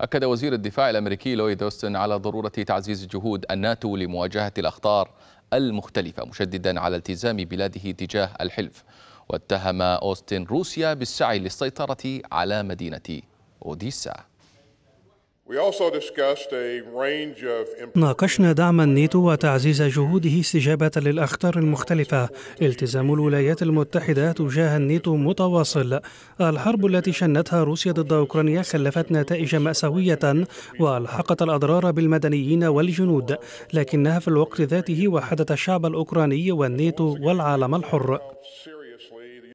أكد وزير الدفاع الأمريكي لويد أوستن على ضرورة تعزيز جهود الناتو لمواجهة الأخطار المختلفة مشددا على التزام بلاده تجاه الحلف واتهم أوستن روسيا بالسعي للسيطرة على مدينة أوديسا ناقشنا دعم الناتو وتعزيز جهوده استجابة للأخطار المختلفة التزام الولايات المتحدة تجاه الناتو متواصل الحرب التي شنتها روسيا ضد أوكرانيا خلفت نتائج مأساوية وألحقت الأضرار بالمدنيين والجنود لكنها في الوقت ذاته وحدت الشعب الأوكراني والناتو والعالم الحر